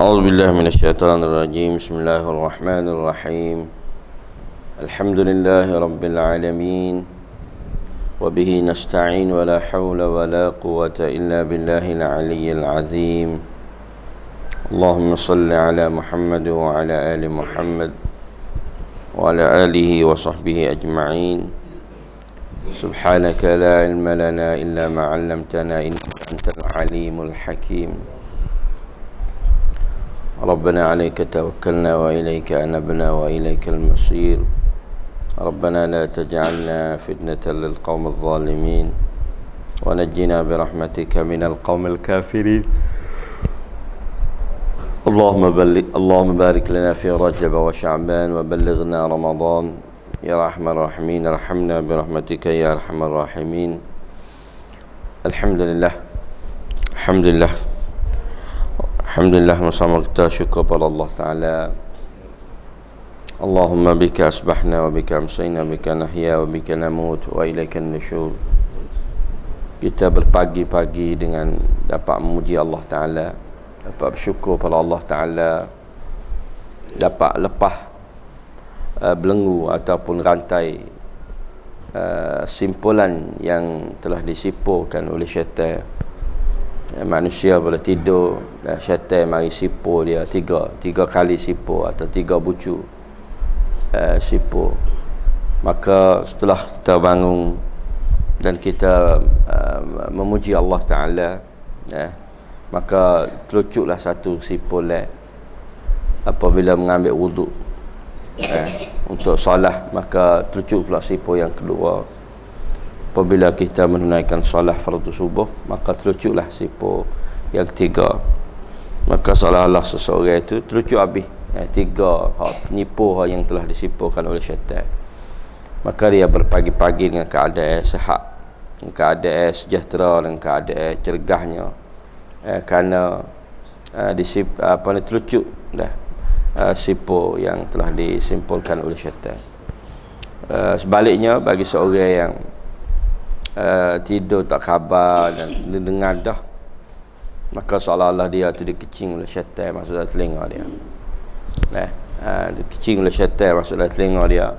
أعوذ بالله من الشيطان الرجيم بسم الله الرحمن الرحيم الحمد لله رب العالمين وبه نستعين ولا حول ولا قوة إلا بالله العلي العظيم اللهم صل على محمد وعلى آل محمد وعلى آله وصحبه أجمعين سبحانك لا علم لنا إلا ما علمتنا إنك أنت العليم الحكيم ربنا عليك توكلنا وإليك أنبنا وإليك المصير ربنا لا تجعلنا فتنة للقوم الظالمين ونجنا برحمتك من القوم الكافرين اللهم بلغ اللهم بارك لنا في رجب وشعبان وبلغنا رمضان يا أرحم الراحمين ارحمنا برحمتك يا أرحم الراحمين الحمد لله الحمد لله Alhamdulillah bersama kita syukur kepada Allah Ta'ala Allahumma bika asbahna wa bika amsayna wa bika nahya wa bika namut wa ilaika nishur Kita berpagi-pagi dengan dapat memuji Allah Ta'ala Dapat bersyukur kepada Allah Ta'ala Dapat lepah uh, belenggu ataupun rantai uh, simpulan yang telah disipurkan oleh syaitan Eh, manusia boleh tidur dan syaitan mari sipo dia tiga tiga kali sipo atau tiga bucu eh, sipo maka setelah kita bangun dan kita eh, memuji Allah Ta'ala eh, maka telucuklah satu sipo lah apabila mengambil wuduk eh, untuk salah maka telucuk pula sipo yang keluar apabila kita menunaikan solat fardu subuh maka terucuklah sipo yang tiga, maka salahlah seseorang itu terucuk habis eh, tiga ha, nipu ha, yang telah disipukan oleh syaitan maka dia berpagi-pagi dengan keadaan sehat dengan keadaan sejahtera dengan keadaan cergahnya eh, kerana eh, disip, apa ni terucuk dah eh, sipo yang telah disimpulkan oleh syaitan eh, sebaliknya bagi seorang yang Eh, tidur tak khabar dan dengar dah maka seolah-olah dia tu dikecing oleh syaitan masuk dalam telinga dia eh uh, kecing oleh syaitan masuk dalam telinga dia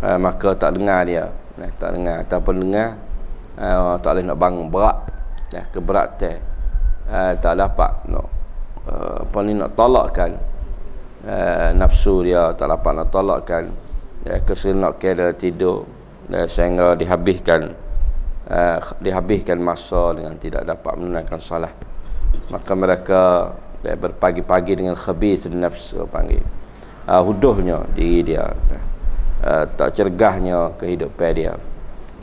uh, maka tak dengar dia eh, tak dengar ataupun dengar uh, tak boleh nak bangun berat eh, keberat teh uh, tak dapat nak uh, apa ni nak tolakkan uh, nafsu dia tak dapat nak tolakkan eh, kesenak kira tidur dan sehingga dihabiskan uh, dihabiskan masa dengan tidak dapat menunaikan salah, maka mereka berpagi-pagi dengan khabith nafsu panggil uh, huduhnya diri dia uh, tak cergahnya kehidupan dia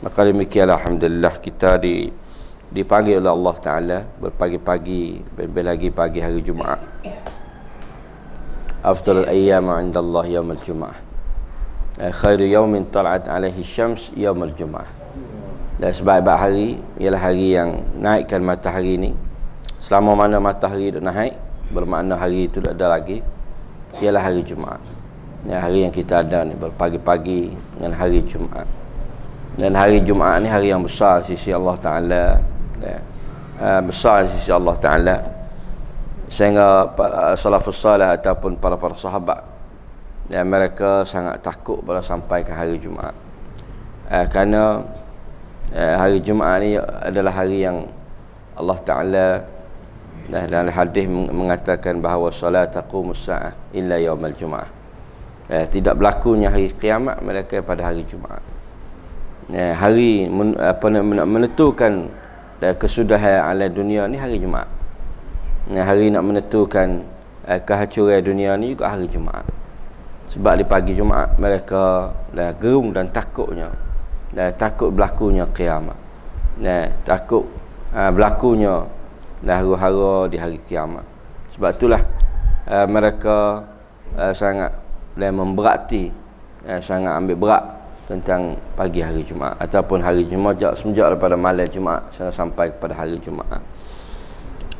maka demikian alhamdulillah kita di dipanggil oleh Allah Taala berpagi-pagi lebih lagi pagi hari Jumaat afdal ayyam 'inda Allah yaumul jumaah khairu yaumin tal'at 'alaihi syams yaumul Jumaat dan sebab baik hari ialah hari yang naikkan matahari ni selama mana matahari dah naik bermakna hari itu tak ada lagi ialah hari Jumaat ya, hari yang kita ada ni berpagi-pagi dengan hari Jumaat dan hari Jumaat ni hari yang besar sisi Allah Ta'ala ya. Ha, besar sisi Allah Ta'ala sehingga uh, salafus salih ataupun para-para sahabat ya, mereka sangat takut bila sampai ke hari Jumaat eh, kerana Eh, hari Jumaat ni adalah hari yang Allah Ta'ala dah dalam hadis mengatakan bahawa salat taqum sa'ah illa yawmal Jumaat eh, tidak berlakunya hari kiamat mereka pada hari Jumaat eh, hari men, apa nak menentukan eh, kesudahan alam dunia ni hari Jumaat eh, hari nak menentukan eh, kehancuran dunia ni juga hari Jumaat sebab di pagi Jumaat mereka dah gerung dan takutnya dan takut berlakunya kiamat dan takut uh, berlakunya dah hara-hara di hari kiamat sebab itulah uh, mereka uh, sangat dan memberati uh, sangat ambil berat tentang pagi hari Jumaat ataupun hari Jumaat sejak semenjak daripada malam Jumaat sampai, kepada hari Jumaat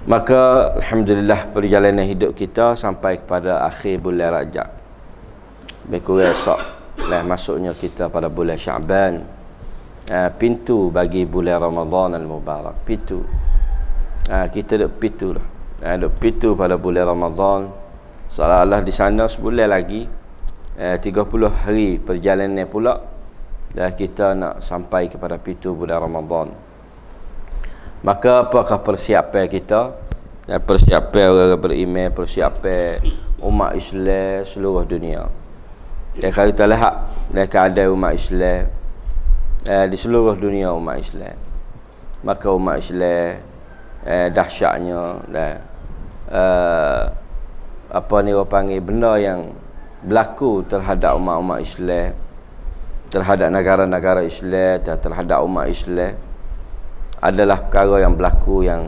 maka Alhamdulillah perjalanan hidup kita sampai kepada akhir bulan Rajab lebih kurang esok lah masuknya kita pada bulan Syaban uh, pintu bagi bulan Ramadan al-Mubarak pintu uh, kita duk pintu lah uh, ah, duk pintu pada bulan Ramadan seolah-olah di sana sebulan lagi uh, 30 hari perjalanan pula dan kita nak sampai kepada pintu bulan Ramadan maka apakah persiapan kita dan persiapan orang beriman persiapan umat Islam seluruh dunia dan kalau kita lihat dan keadaan umat Islam eh, di seluruh dunia umat Islam. Maka umat Islam eh, dahsyatnya dan eh, apa ni orang panggil benda yang berlaku terhadap umat-umat Islam terhadap negara-negara Islam terhadap umat Islam adalah perkara yang berlaku yang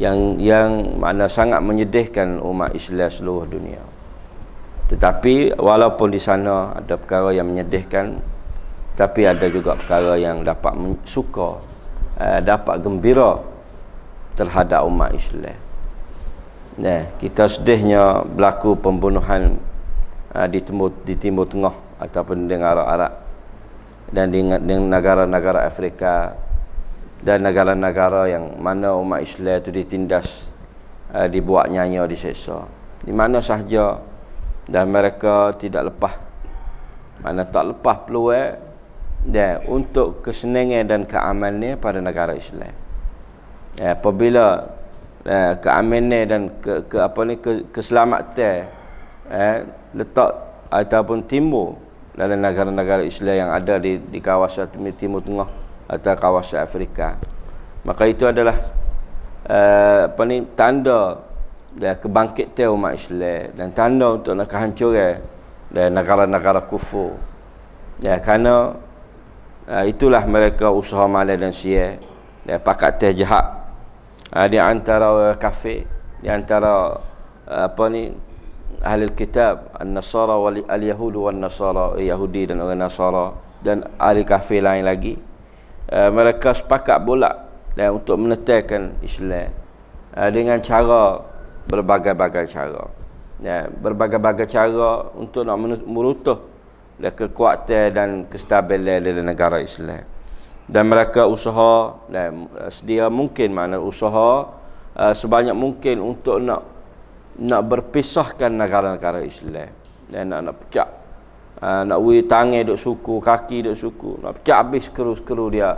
yang yang mana sangat menyedihkan umat Islam seluruh dunia. Tetapi walaupun di sana ada perkara yang menyedihkan tapi ada juga perkara yang dapat suka eh, dapat gembira terhadap umat Islam eh, kita sedihnya berlaku pembunuhan eh, di, timur, di timur tengah ataupun di Arab-Arab dan dengan di, negara-negara Afrika dan negara-negara yang mana umat Islam itu ditindas eh, dibuat nyanyi disesa di mana sahaja dan mereka tidak lepas mana tak lepas peluang ya untuk kesenangan dan keamanan pada negara Islam. Ya, apabila ya, keamanan dan ke, ke apa ni ke, keselamatan ya, letak ataupun timbul dalam negara-negara Islam yang ada di, di kawasan timur, tengah atau kawasan Afrika. Maka itu adalah uh, apa ni tanda ya, kebangkitan umat Islam dan tanda untuk nak hancur ya, negara-negara kufur. Ya, kerana Ah, itulah mereka usaha malam dan siang dan pakat teh jahat ah, di antara ah, kafe di antara apa ni ahli kitab an-nasara wal al yahudu wan nasara eh, yahudi dan orang nasara dan ahli kafe lain lagi mereka sepakat bolak dan untuk menetapkan Islam dengan cara berbagai-bagai cara ya, berbagai-bagai cara untuk nak merutuh dan kekuatan dan kestabilan dalam negara Islam dan mereka usaha dan eh, sedia mungkin mana usaha uh, sebanyak mungkin untuk nak nak berpisahkan negara-negara Islam dan nak nak pecah uh, nak wui tangan duk suku kaki duk suku nak pecah habis keruh-keruh dia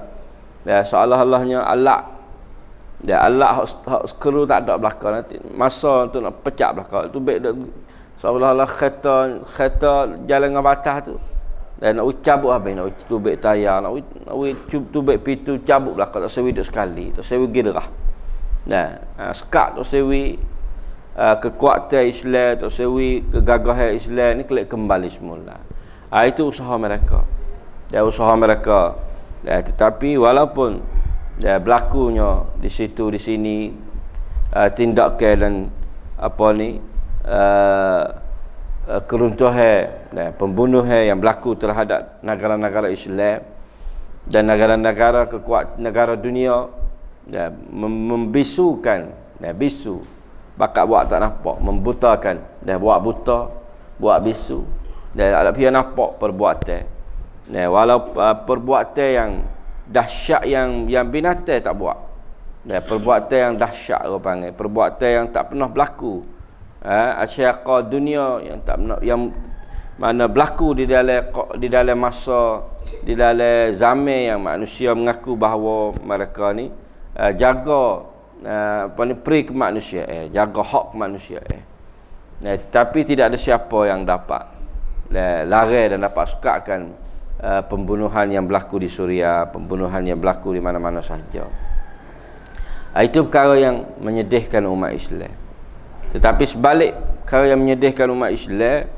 dan seolah-olahnya alat dan alat hak, hak skru tak ada belakang nanti masa tu nak pecah belakang tu baik seolah-olah kereta kereta jalan dengan batas tu dan nak cabut habis nak tubik tayar nak nak tubik pintu cabut lah. tak sewi duduk sekali tu sewi gerah nah uh, sekak tak sewi uh, kekuatan Islam tu sewi kegagahan Islam ni kelik kembali semula uh, itu usaha mereka dan ya, usaha mereka uh, tetapi walaupun dan ya, uh, berlakunya di situ di sini uh, tindakan dan apa ni Uh, uh, keruntuhan dan eh, pembunuhan yang berlaku terhadap negara-negara Islam dan negara-negara kekuat negara dunia ya, membisukan ya, bisu bakat buat tak nampak membutakan dia ya, buat buta buat bisu dan ya, ada pihak nampak perbuatan ya, walau uh, perbuatan yang dahsyat yang yang binatang tak buat ya, perbuatan yang dahsyat orang panggil perbuatan yang tak pernah berlaku Ha? asyaqa dunia yang tak yang mana berlaku di dalam di dalam masa di dalam zaman yang manusia mengaku bahawa mereka ni uh, jaga ha, apa uh, ni pri manusia eh jaga hak manusia eh. eh tapi tidak ada siapa yang dapat eh, lari dan dapat sukakan uh, pembunuhan yang berlaku di Suria pembunuhan yang berlaku di mana-mana sahaja itu perkara yang menyedihkan umat Islam tetapi sebalik kalau yang menyedihkan umat Islam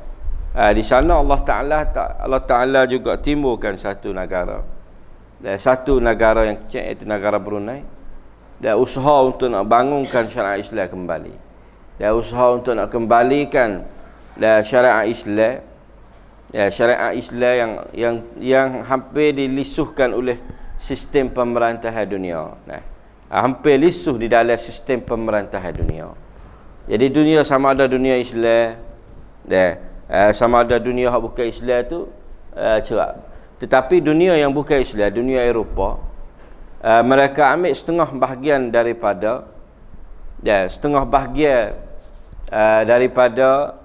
uh, di sana Allah Taala tak Allah Taala juga timbulkan satu negara dan satu negara yang kecil iaitu negara Brunei dan usaha untuk nak bangunkan syariat Islam kembali dan usaha untuk nak kembalikan dan ah, syariat Islam ya syariat Islam yang yang yang hampir dilisuhkan oleh sistem pemerintahan dunia nah hampir lisuh di dalam sistem pemerintahan dunia jadi dunia sama ada dunia Islam. Eh, sama ada dunia yang bukan Islam tu eh, cerak. Tetapi dunia yang bukan Islam, dunia Eropah, eh, mereka ambil setengah bahagian daripada eh, setengah bahagian eh, daripada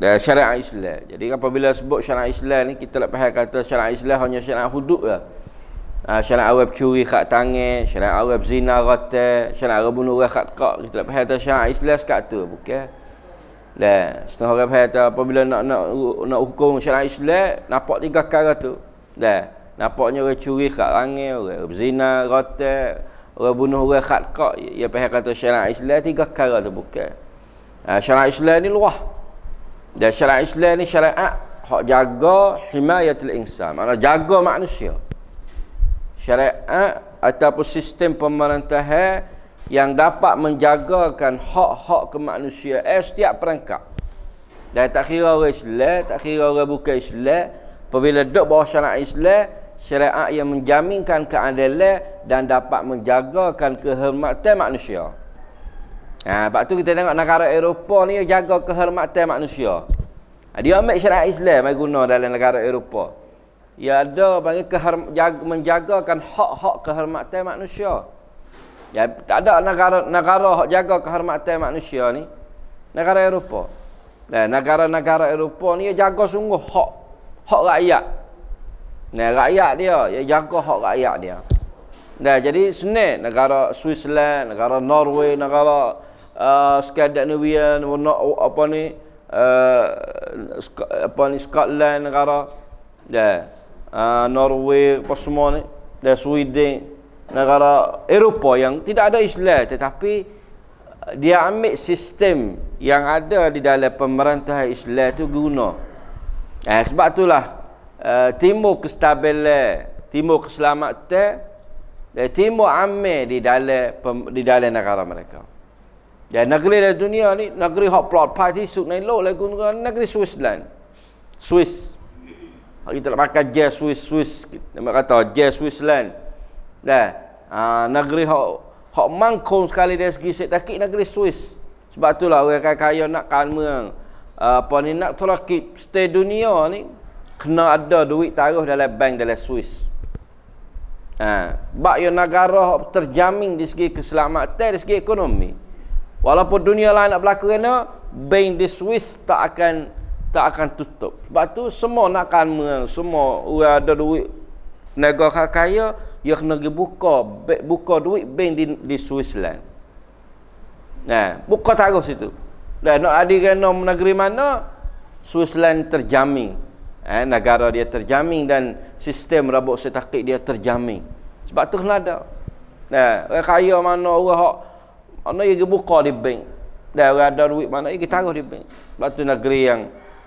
eh, syariat Islam. Jadi apabila sebut syariat Islam ni, kita tak payah kata syariat Islam hanya syariat hudud lah. Ah, syarat Arab curi kat tangan, syarat Arab zina rata, syarat Arab bunuh orang kat kak. Kita tak faham syarat Islam kat tu. Bukan. Lah, setengah orang faham tu apabila nak, nak, nak hukum syarat Islam, nampak tiga kara tu. Lah, nampaknya orang curi kat tangan, orang berzina rata, orang bunuh orang kat kak. Ya faham kata syarat Islam tiga kara tu. Bukan. Ha, ah, syarat Islam ni luah. Dan syarat Islam ni syarat hak jaga himayatul insan. Maksudnya jaga manusia syariat eh, ataupun sistem pemerintahan yang dapat menjagakan hak-hak kemanusiaan eh, setiap perangkap. Dan tak kira orang Islam, tak kira orang bukan Islam, apabila duduk bawah syariat Islam, syariat yang menjaminkan keadilan dan dapat menjagakan kehormatan manusia. Ha, sebab tu kita tengok negara Eropah ni jaga kehormatan manusia. Ha, dia ambil syariat Islam yang guna dalam negara Eropah ia ya ada bagi menjagakan hak-hak kehormatan manusia. Ya, tak ada negara negara hak jaga kehormatan manusia ni. Negara Eropah. Nah, negara-negara Eropah ni jaga sungguh hak hak rakyat. Nah, rakyat dia ya jaga hak rakyat dia. Nah, jadi senang negara Switzerland, negara Norway, negara uh, Scandinavia, apa ni? Uh, apa ni Scotland negara. yeah. Norway apa semua ni dan Sweden negara Eropah yang tidak ada Islam tetapi eh, dia ambil sistem yang ada di dalam pemerintahan Islam tu guna eh, sebab itulah uh, timur kestabilan timur keselamatan dan timur amir di dalam di dalam negara mereka dan negeri dalam dunia ni negeri hot plot party suk nai lo lagu negeri Switzerland Swiss kita nak pakai jazz Swiss Swiss nama kata jazz Switzerland dah ha, negeri hok hok mangkung sekali dari segi sektakik negeri Swiss sebab itulah orang kaya-kaya nak kalmer eh, apa ni nak terakit stay dunia ni kena ada duit taruh dalam bank dalam Swiss ha, bak yang negara terjamin di segi keselamatan di segi ekonomi walaupun dunia lain nak berlaku kena bank di Swiss tak akan tak akan tutup. Sebab tu semua nak kamu, semua orang ada duit negara kaya, ia kena buka, buka duit bank di, di Switzerland. Nah, ha, buka taruh situ. Dan nak adik kena negeri mana, Switzerland terjamin. Eh, negara dia terjamin dan sistem rabuk setakik dia terjamin. Sebab tu kena ada. Nah, ha, orang kaya mana orang hak mana dia buka di bank. Dan ada duit mana dia taruh di bank. Sebab tu negeri yang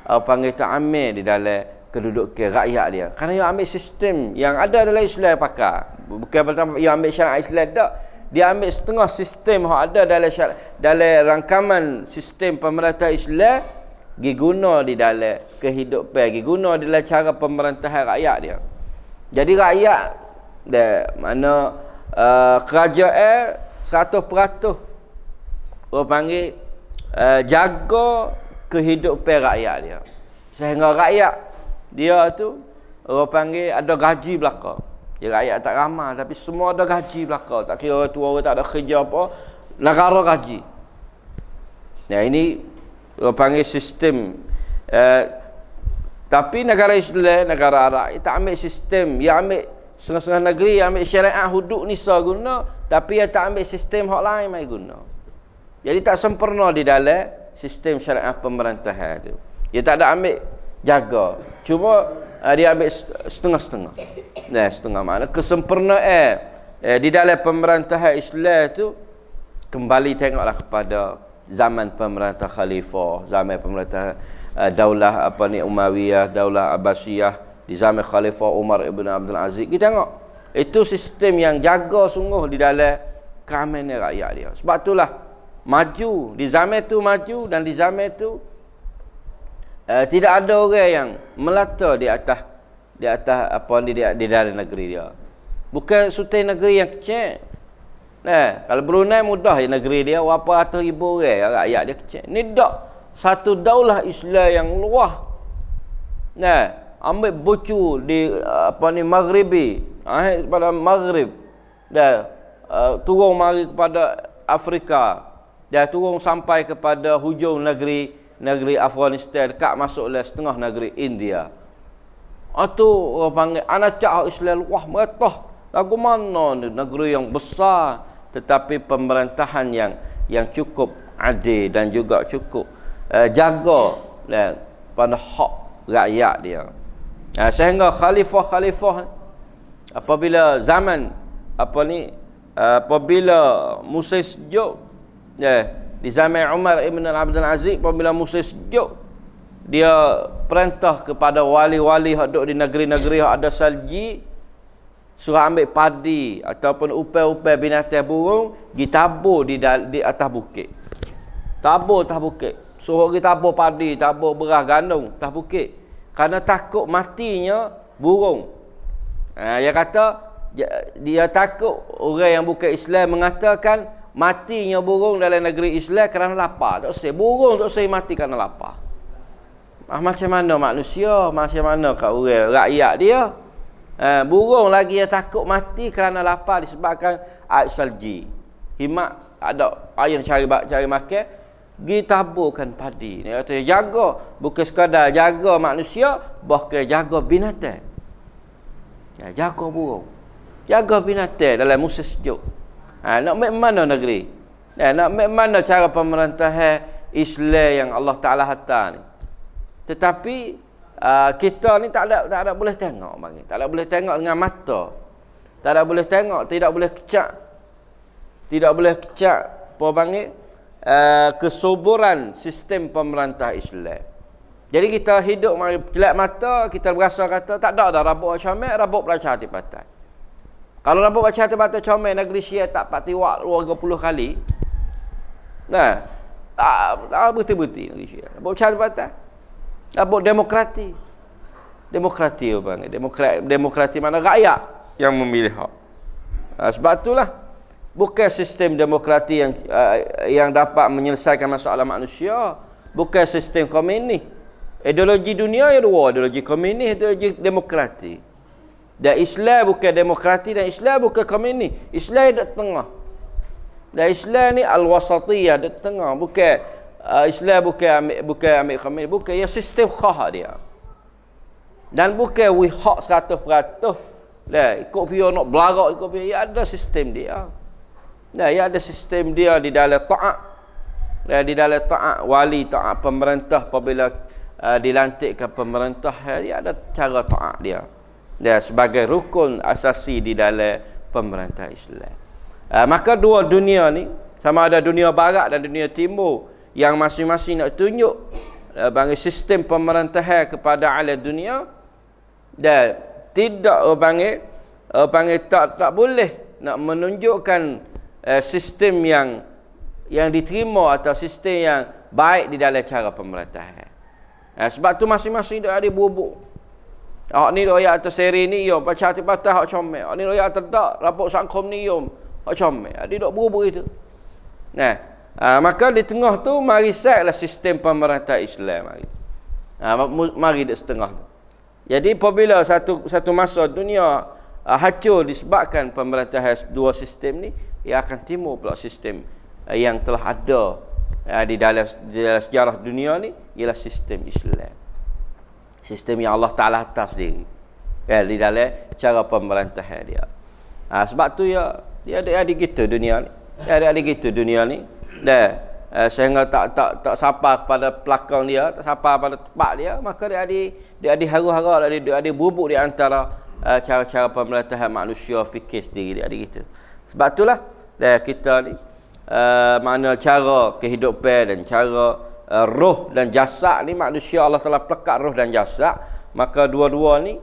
uh, panggil tu amir di dalam kedudukan rakyat dia. Kerana dia ambil sistem yang ada dalam Islam pakar. Bukan pertama dia ambil syarat Islam tak. Dia ambil setengah sistem yang ada dalam syarat, dalam rangkaman sistem pemerintah Islam diguna di dalam kehidupan, diguna di dalam cara pemerintahan rakyat dia. Jadi rakyat dia mana uh, kerajaan 100% orang panggil uh, jaga kehidupan rakyat dia sehingga rakyat dia tu orang panggil ada gaji belaka dia ya, rakyat tak ramah tapi semua ada gaji belaka tak kira orang tua orang tak ada kerja apa negara gaji nah ini orang panggil sistem eh, tapi negara Islam negara Arab tak ambil sistem yang ambil setengah-setengah negeri yang ambil syariat hudud ni saya guna tapi yang tak ambil sistem hak lain mai guna jadi tak sempurna di dalam sistem syariah pemerintahan tu. Dia tak ada ambil jaga. Cuma uh, dia ambil setengah-setengah. Nah, setengah mana kesempurnaan eh, di dalam pemerintahan Islam tu kembali tengoklah kepada zaman pemerintah khalifah, zaman pemerintah uh, daulah apa ni Umayyah, daulah Abbasiyah di zaman khalifah Umar ibn Abdul Aziz. Kita tengok itu sistem yang jaga sungguh di dalam keamanan rakyat dia. Sebab itulah maju di zaman tu maju dan di zaman tu uh, tidak ada orang yang melata di atas di atas apa ni di, di dalam negeri dia bukan sultan negeri yang kecil nah eh, kalau Brunei mudah negeri dia berapa ratus ribu orang rakyat dia kecil ni dak satu daulah Islam yang luah nah eh, ambil bucu di eh, apa ni maghribi eh, pada maghrib dah eh, uh, turun mari kepada Afrika dia turun sampai kepada hujung negeri negeri Afghanistan kak masuklah setengah negeri India atau ah, orang panggil anak cakap Islam wah meretah lagu mana ni negeri yang besar tetapi pemerintahan yang yang cukup adil dan juga cukup uh, jaga uh, pada hak rakyat dia uh, sehingga khalifah-khalifah apabila zaman apa ni eh, apabila musim sejuk Ya, di zaman Umar Ibn Abdul Aziz apabila Musa sejuk dia perintah kepada wali-wali yang duduk di negeri-negeri yang ada salji suruh ambil padi ataupun upai-upai binatang burung ditabur di, di atas bukit tabu atas bukit suruh pergi tabur padi tabu beras gandung, atas bukit kerana takut matinya burung ha, dia kata dia takut orang yang bukan Islam mengatakan matinya burung dalam negeri Islam kerana lapar tak usah burung tak usah mati kerana lapar ah, macam mana manusia macam mana kat orang rakyat dia eh, burung lagi yang takut mati kerana lapar disebabkan air salji himat ada air cari bak cari makan pergi taburkan padi dia kata jaga bukan sekadar jaga manusia bahkan jaga binatang ya, jaga burung jaga binatang dalam musim sejuk Ha, nak ambil mana negeri? Ya, nak ambil mana cara pemerintahan Islam yang Allah Ta'ala hantar ni? Tetapi uh, kita ni tak ada, tak ada boleh tengok. Bagi. Tak ada boleh tengok dengan mata. Tak ada boleh tengok, tidak boleh kecak. Tidak boleh kecak apa panggil? Uh, kesuburan sistem pemerintah Islam. Jadi kita hidup mari mata, kita berasa kata tak ada dah rabuk macam ni, rabuk belaca hati patah. Kalau nampak baca hati mata comel negeri Syiah tak pati wak 20 kali. Nah. Tak tak betul-betul negeri Syiah. Nampak macam hati mata. Nampak demokrati. Demokrati apa bang? Demokrat, demokrati mana rakyat yang memilih hak. Nah, ha, sebab itulah bukan sistem demokrati yang uh, yang dapat menyelesaikan masalah manusia. Bukan sistem komunis. Ideologi dunia yang dua, ideologi komunis, ideologi demokratik. Dan Islam bukan demokrati dan Islam bukan komuni. Islam ada tengah. Dan Islam ni al-wasatiyah di tengah. Bukan uh, Islam bukan ambil bukan ambil komuni, bukan ya sistem khah dia. Dan bukan we hak 100%. Lah ikut pia nak belarak ikut pia ya ada sistem dia. Nah, ya ada sistem dia di dalam taat. Ya, di dalam taat wali, taat pemerintah apabila uh, dilantik ke pemerintah, ya, ada cara taat dia ya, sebagai rukun asasi di dalam pemerintah Islam. Uh, maka dua dunia ni sama ada dunia barat dan dunia timur yang masing-masing nak tunjuk uh, bagi sistem pemerintahan kepada alam dunia dan tidak orang panggil tak tak boleh nak menunjukkan uh, sistem yang yang diterima atau sistem yang baik di dalam cara pemerintahan. Uh, sebab tu masing-masing ada bubuk. Hak ni loya atas seri ni yo pacar ti patah hak comel. Hak ni loya atas dak rapok sangkom ni yo hak comel. Adi dok buku buru itu. Nah. Ha, maka di tengah tu mari lah sistem pemerintah Islam mari. Ha, mari di setengah tu. Jadi apabila satu satu masa dunia uh, hancur disebabkan pemerintah dua sistem ni, ia akan timbul pula sistem uh, yang telah ada uh, di dalam di dalam sejarah dunia ni ialah sistem Islam sistem yang Allah Taala atas sendiri kan di dalam cara pemerintahan dia ha, sebab tu ya dia ada di kita dunia ni dia ada di kita dunia ni Dah eh, sehingga tak tak tak sapa kepada pelakon dia tak sapa pada tempat dia maka dia ada dia ada haru-haru dia ada, ada bubuk di antara uh, cara-cara pemerintahan manusia fikir sendiri dia ada kita sebab itulah dah kita ni uh, mana cara kehidupan dan cara Eh, roh dan jasad ni manusia Allah telah pelekat roh dan jasad maka dua-dua ni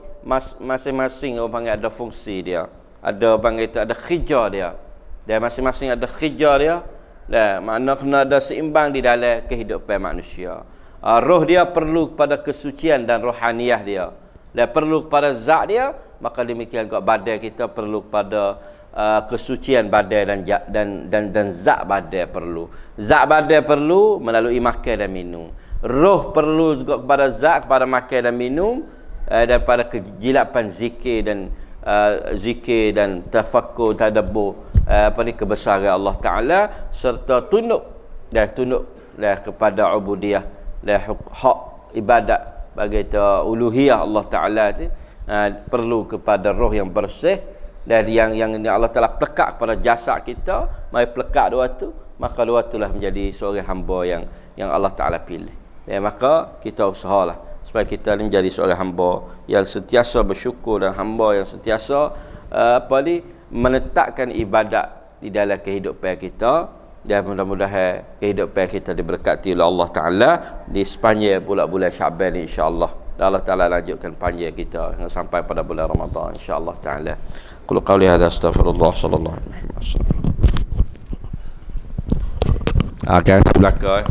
masing-masing orang panggil ada fungsi dia ada panggil itu ada khija dia dan masing-masing ada khija dia dan makna kena ada seimbang di dalam kehidupan manusia uh, roh dia perlu kepada kesucian dan rohaniah dia dan perlu kepada zat dia maka demikian juga badan kita perlu kepada Uh, kesucian badan dan dan dan, dan zat badan perlu. Zak badan perlu melalui makan dan minum. Roh perlu juga kepada zak kepada makan dan minum uh, daripada kejilapan zikir dan uh, zikir dan tafakur tadabbur uh, apa ni kebesaran Allah Taala serta tunduk dan ya, tunduk dan ya, kepada ubudiah dan ya, hak, hak ibadat bagi ta uluhiyah Allah Taala ni uh, perlu kepada roh yang bersih dari yang yang Allah telah pelekat kepada jasa kita mai pelekat dua tu maka dua tu lah menjadi seorang hamba yang yang Allah Ta'ala pilih ya, maka kita usahalah supaya kita ini menjadi seorang hamba yang sentiasa bersyukur dan hamba yang sentiasa uh, apa ni menetapkan ibadat di dalam kehidupan kita dan mudah-mudahan kehidupan kita diberkati oleh Allah Ta'ala di sepanjang bulan-bulan Syaban insyaAllah dan Allah Ta'ala lanjutkan panjang kita sampai pada bulan Ramadan insya Allah Ta'ala قل قولي هذا استغفر الله صلى الله عليه وسلم Our guy, black guy.